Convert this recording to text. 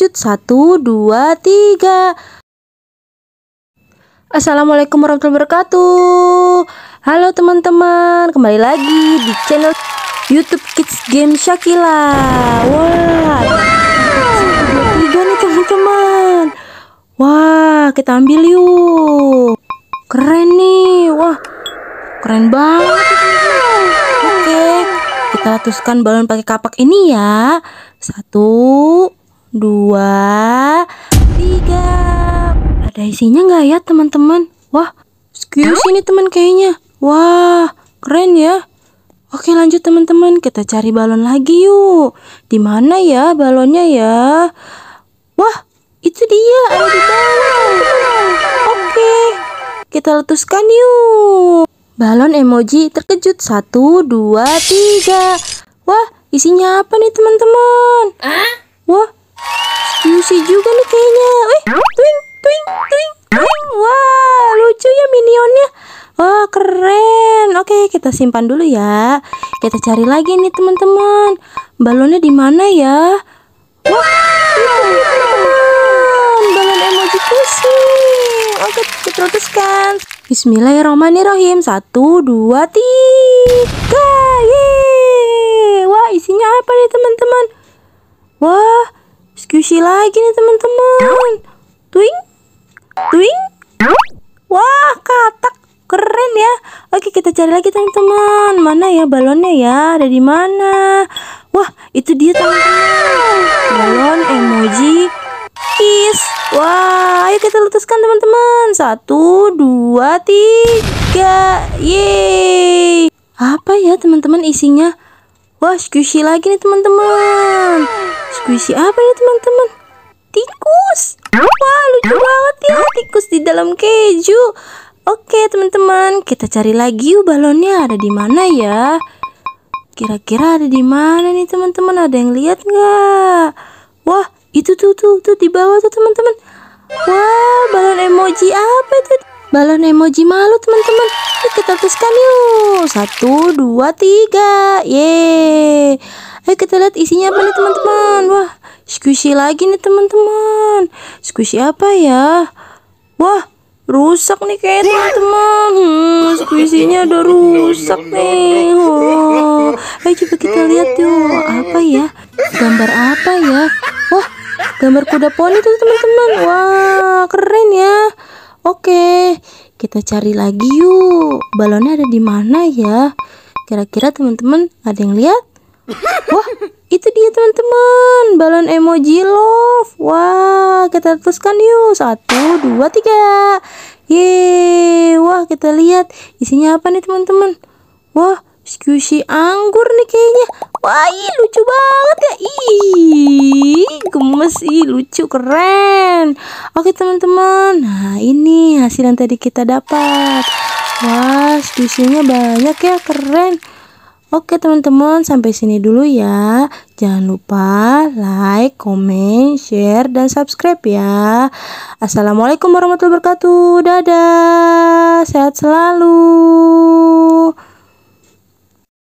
sujud. Satu, dua, tiga. Assalamualaikum warahmatullahi wabarakatuh. Halo teman-teman, kembali lagi di channel YouTube Kids Game Shakila. Wah, wow. tiga nih teman-teman. Wah, kita ambil yuk. Keren nih, wah, keren banget. Oke, kita latuskan balon pakai kapak ini ya. Satu, dua, tiga. Ada isinya nggak ya teman-teman? Wah, excuse ini teman kayaknya. Wah, keren ya. Oke lanjut teman-teman, kita cari balon lagi yuk. Di mana ya balonnya ya? Wah, itu dia ada di balon. Oke, kita letuskan yuk. Balon emoji terkejut. Satu, dua, tiga. Wah, isinya apa nih teman-teman? Wah, Lucy juga nih kayaknya. Wih, twing, twing, twing, twing. Wah, lucu ya minionnya. Wah, keren. Oke, kita simpan dulu ya. Kita cari lagi nih, teman-teman. Balonnya di mana ya? Wah, itu iya, teman-teman. Balon emoji kucing. Oke, kita teruskan. Bismillahirrahmanirrahim. Satu, dua, tiga. Yeay. Wah, isinya apa nih, teman-teman? Wah, Juicy lagi nih teman-teman. Twing, twing. Wah katak keren ya. Oke kita cari lagi teman-teman. Mana ya balonnya ya? Ada di mana? Wah itu dia teman-teman. Balon emoji kiss. Wah ayo kita letuskan teman-teman. Satu, dua, tiga. Yeay. Apa ya teman-teman isinya? Wah squishy lagi nih teman-teman. Puisi apa ya teman-teman? Tikus! Wah lucu banget ya tikus di dalam keju Oke teman-teman kita cari lagi yuk uh, balonnya ada di mana ya Kira-kira ada di mana nih teman-teman ada yang lihat nggak? Wah itu tuh tuh tuh di bawah tuh teman-teman Wah balon emoji apa itu? Balon emoji malu teman-teman Kita tuliskan yuk Satu dua tiga Yeay Ayo kita lihat isinya apa nih teman-teman. Wah, squishy lagi nih teman-teman. Squishy apa ya? Wah, rusak nih kayak teman-teman hmm, squishy-nya udah rusak nih oh. ayo coba kita lihat yuk apa ya gambar apa ya wah gambar kuda poni tuh teman-teman wah keren ya oke kita cari lagi yuk balonnya ada di mana ya kira-kira teman-teman ada yang lihat Wah, itu dia teman-teman. Balon emoji love. Wah, kita teruskan yuk. Satu, dua, tiga. Yeay. Wah, kita lihat isinya apa nih teman-teman. Wah, squishy anggur nih kayaknya. Wah, ii, lucu banget ya. Ih, gemes. ii, lucu. Keren. Oke, teman-teman. Nah, ini hasil yang tadi kita dapat. Wah, squishy banyak ya. Keren. Oke teman-teman, sampai sini dulu ya. Jangan lupa like, comment, share, dan subscribe ya. Assalamualaikum warahmatullahi wabarakatuh. Dadah, sehat selalu.